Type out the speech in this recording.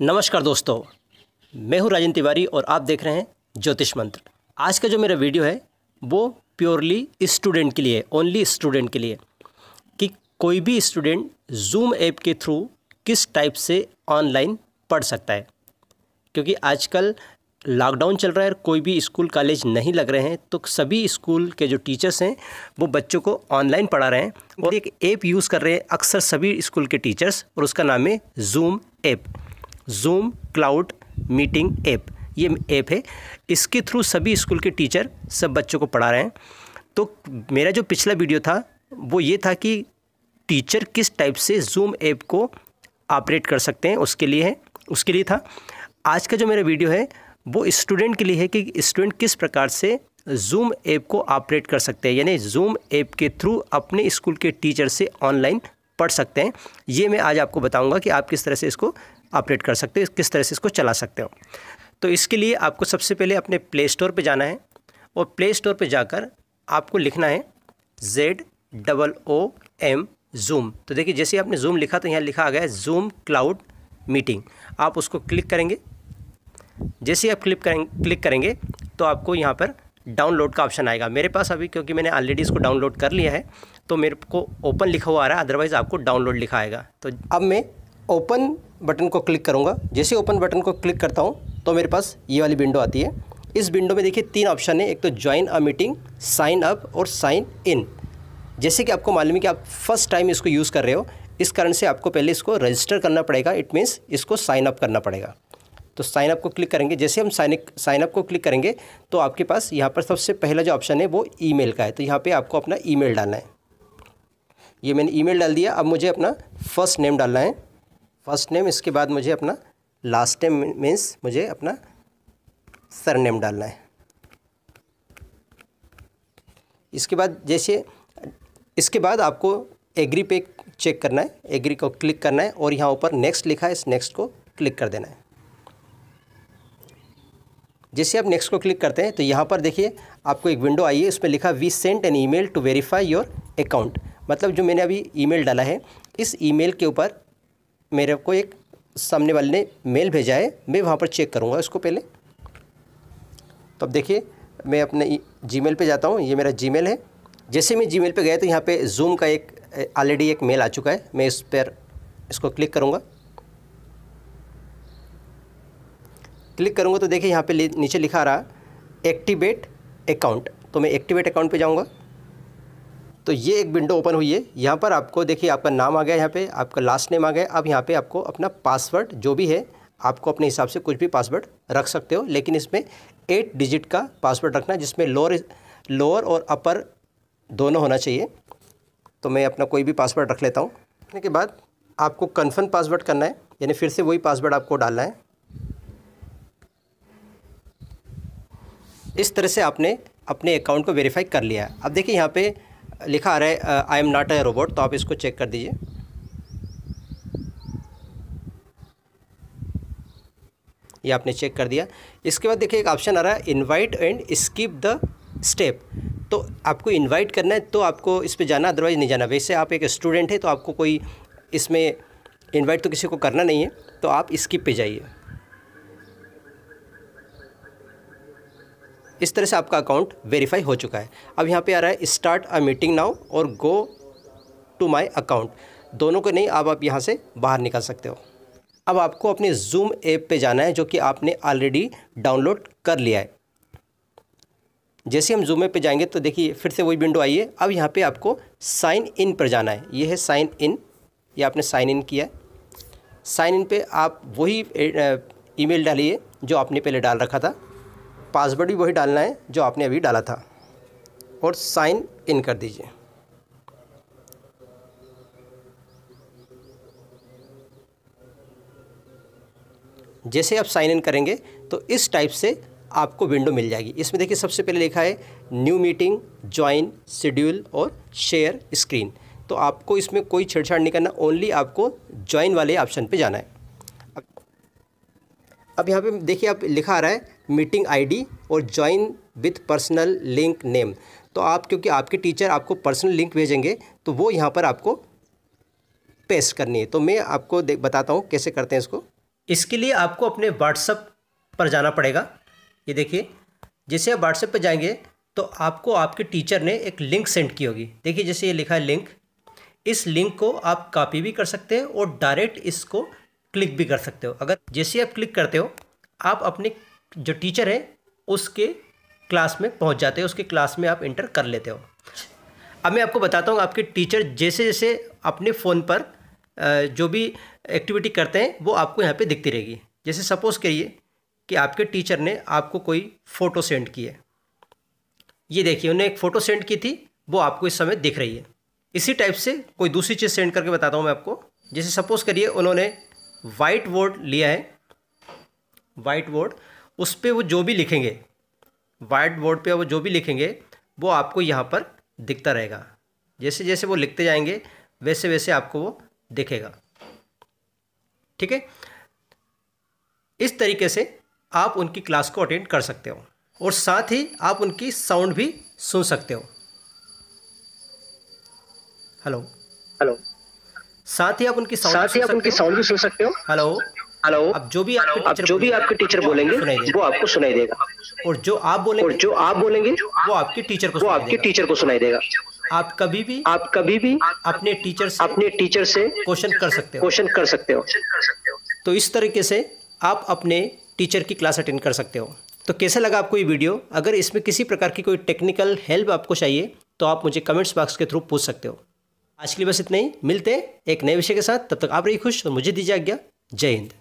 नमस्कार दोस्तों मैं हूं राजन तिवारी और आप देख रहे हैं ज्योतिष मंत्र आज का जो मेरा वीडियो है वो प्योरली स्टूडेंट के लिए ओनली स्टूडेंट के लिए कि कोई भी स्टूडेंट जूम ऐप के थ्रू किस टाइप से ऑनलाइन पढ़ सकता है क्योंकि आजकल लॉकडाउन चल रहा है और कोई भी स्कूल कॉलेज नहीं लग रहे हैं तो सभी स्कूल के जो टीचर्स हैं वो बच्चों को ऑनलाइन पढ़ा रहे हैं और एक ऐप यूज़ कर रहे हैं अक्सर सभी स्कूल के टीचर्स और उसका नाम है Zoom app Zoom cloud meeting app ये ऐप है इसके थ्रू सभी स्कूल के टीचर सब बच्चों को पढ़ा रहे हैं तो मेरा जो पिछला वीडियो था वो ये था कि टीचर किस टाइप से जूम ऐप को ऑपरेट कर सकते हैं उसके लिए है उसके लिए था आज का जो मेरा वीडियो है वो स्टूडेंट के लिए है कि स्टूडेंट किस प्रकार से जूम ऐप को ऑपरेट कर सकते हैं यानी जूम ऐप के थ्रू अपने स्कूल के टीचर से ऑनलाइन पढ़ सकते हैं ये मैं आज आपको बताऊंगा कि आप किस तरह से इसको ऑपरेट कर सकते हो किस तरह से इसको चला सकते हो तो इसके लिए आपको सबसे पहले अपने प्ले स्टोर पर जाना है और प्ले स्टोर पर जाकर आपको लिखना है Z double O M Zoom तो देखिए जैसे आपने जूम लिखा तो यहाँ लिखा आ गया है जूम क्लाउड मीटिंग आप उसको क्लिक करेंगे जैसे आप क्लिक करेंगे क्लिक करेंगे तो आपको यहाँ पर डाउनलोड का ऑप्शन आएगा मेरे पास अभी क्योंकि मैंने ऑलरेडी इसको डाउनलोड कर लिया है तो मेरे को ओपन लिखा हुआ आ रहा है अदरवाइज़ आपको डाउनलोड लिखा आएगा तो अब मैं ओपन बटन को क्लिक करूँगा जैसे ओपन बटन को क्लिक करता हूँ तो मेरे पास ये वाली विंडो आती है इस विंडो में देखिए तीन ऑप्शन है एक तो join a meeting sign up और साइन इन जैसे कि आपको मालूम है कि आप फर्स्ट टाइम इसको यूज़ कर रहे हो इस कारण से आपको पहले इसको रजिस्टर करना पड़ेगा इट मीन्स इसको साइन अप करना पड़ेगा तो साइन अप को क्लिक करेंगे जैसे हम साइन साइन अप को क्लिक करेंगे तो आपके पास यहाँ पर सबसे पहला जो ऑप्शन है वो ईमेल का है तो यहाँ पे आपको अपना ईमेल डालना है ये मैंने ईमेल डाल दिया अब मुझे अपना फर्स्ट नेम डालना है फर्स्ट नेम इसके बाद मुझे अपना लास्ट नेम मीन्स मुझे अपना सरनेम डालना है इसके बाद जैसे इसके बाद आपको एग्री पे चेक करना है एग्री को क्लिक करना है और यहाँ ऊपर नेक्स्ट लिखा है इस नेक्स्ट को क्लिक कर देना है जैसे आप नेक्स्ट को क्लिक करते हैं तो यहाँ पर देखिए आपको एक विंडो आई है उसमें लिखा we sent an email to verify your account मतलब जो मैंने अभी ईमेल डाला है इस ईमेल के ऊपर मेरे को एक सामने वाले ने मेल भेजा है मैं वहाँ पर चेक करूँगा उसको पहले तो अब देखिए मैं अपने जीमेल पे जाता हूँ ये मेरा जीमेल है जैसे मैं जीमेल पे गया तो यहाँ पे जूम का एक ऑलरेडी एक मेल आ चुका है मैं इस पर इसको क्लिक करूँगा क्लिक करूँगा तो देखिए यहाँ पे नीचे लिखा रहा एक्टिवेट अकाउंट तो मैं एक्टिवेट अकाउंट पे जाऊँगा तो ये एक विंडो ओपन हुई है यहाँ पर आपको देखिए आपका नाम आ गया यहाँ पे आपका लास्ट नेम आ गया अब यहाँ पे आपको अपना पासवर्ड जो भी है आपको अपने हिसाब से कुछ भी पासवर्ड रख सकते हो लेकिन इसमें एट डिजिट का पासवर्ड रखना जिसमें लोअर लोअर और अपर दोनों होना चाहिए तो मैं अपना कोई भी पासवर्ड रख लेता हूँ रखने के बाद आपको कन्फर्म पासवर्ड करना है यानी फिर से वही पासवर्ड आपको डालना है इस तरह से आपने अपने अकाउंट को वेरीफाई कर लिया है अब देखिए यहाँ पे लिखा आ रहा है I am not a robot तो आप इसको चेक कर दीजिए ये आपने चेक कर दिया इसके बाद देखिए एक ऑप्शन आ रहा है invite and skip the step तो आपको इनवाइट करना है तो आपको इस पर जाना अदरवाइज़ नहीं जाना वैसे आप एक स्टूडेंट हैं तो आपको कोई इसमें इनवाइट तो किसी को करना नहीं है तो आप स्किप पे जाइए इस तरह से आपका अकाउंट वेरीफाई हो चुका है अब यहाँ पे आ रहा है स्टार्ट अ मीटिंग नाउ और गो टू माय अकाउंट दोनों को नहीं अब आप यहाँ से बाहर निकाल सकते हो अब आपको अपने जूम ऐप पे जाना है जो कि आपने ऑलरेडी डाउनलोड कर लिया है जैसे हम जूम ऐप पे जाएंगे तो देखिए फिर से वही विंडो आई है अब यहाँ पर आपको साइन इन पर जाना है ये है साइन इन ये आपने साइन इन किया है साइन इन पर आप वही ईमेल डालिए जो आपने पहले डाल रखा था पासवर्ड भी वही डालना है जो आपने अभी डाला था और साइन इन कर दीजिए जैसे आप साइन इन करेंगे तो इस टाइप से आपको विंडो मिल जाएगी इसमें देखिए सबसे पहले लिखा है न्यू मीटिंग ज्वाइन शेड्यूल और शेयर स्क्रीन तो आपको इसमें कोई छेड़छाड़ नहीं करना ओनली आपको ज्वाइन वाले ऑप्शन पे जाना है अब यहाँ पे देखिए आप लिखा आ रहा है मीटिंग आईडी और join with personal link name तो आप क्योंकि आपके टीचर आपको पर्सनल लिंक भेजेंगे तो वो यहाँ पर आपको पेस्ट करनी है तो मैं आपको बताता हूँ कैसे करते हैं इसको इसके लिए आपको अपने व्हाट्सअप पर जाना पड़ेगा ये देखिए जैसे आप व्हाट्सएप पर जाएंगे तो आपको आपके टीचर ने एक लिंक सेंड की होगी देखिए जैसे ये लिखा है लिंक इस लिंक को आप कॉपी भी कर सकते हैं और डायरेक्ट इसको क्लिक भी कर सकते हो अगर जैसे आप क्लिक करते हो आप अपने जो टीचर है उसके क्लास में पहुंच जाते हैं उसके क्लास में आप इंटर कर लेते हो अब मैं आपको बताता हूँ आपके टीचर जैसे जैसे अपने फ़ोन पर जो भी एक्टिविटी करते हैं वो आपको यहाँ पे दिखती रहेगी जैसे सपोज़ करिए कि आपके टीचर ने आपको कोई फ़ोटो सेंड की है ये देखिए उन्हें एक फ़ोटो सेंड की थी वो आपको इस समय दिख रही है इसी टाइप से कोई दूसरी चीज़ सेंड करके बताता हूँ मैं आपको जैसे सपोज़ करिए उन्होंने वाइट बोर्ड लिया है वाइट बोर्ड उस पर वो जो भी लिखेंगे वाइट बोर्ड पे वो जो भी लिखेंगे वो आपको यहाँ पर दिखता रहेगा जैसे जैसे वो लिखते जाएंगे वैसे वैसे आपको वो दिखेगा ठीक है इस तरीके से आप उनकी क्लास को अटेंड कर सकते हो और साथ ही आप उनकी साउंड भी सुन सकते हो हेलो हेलो साथ ही आप उनकी साउंड साथ ही आप उनकी साउंड भी सुन सकते हो हेलो हेलो अब जो भी आपके टीचर जो भी आपके टीचर बोलेंगे वो आपको सुनाई देगा और जो आप बोलेंगे और जो आप बोलेंगे वो आपके टीचर को वो आपके टीचर को सुनाई देगा आप कभी भी आप कभी भी अपने टीचर से अपने टीचर से क्वेश्चन कर सकते हो क्वेश्चन कर सकते हो तो इस तरीके से आप अपने टीचर की क्लास अटेंड कर सकते हो तो कैसा लगा आपको ये वीडियो अगर इसमें किसी प्रकार की कोई टेक्निकल हेल्प आपको चाहिए तो आप मुझे कमेंट्स बॉक्स के थ्रू पूछ सकते हो आज के लिए बस इतना ही मिलते हैं एक नए विषय के साथ तब तक आप रही खुश और मुझे दीजिए आज्ञा जय हिंद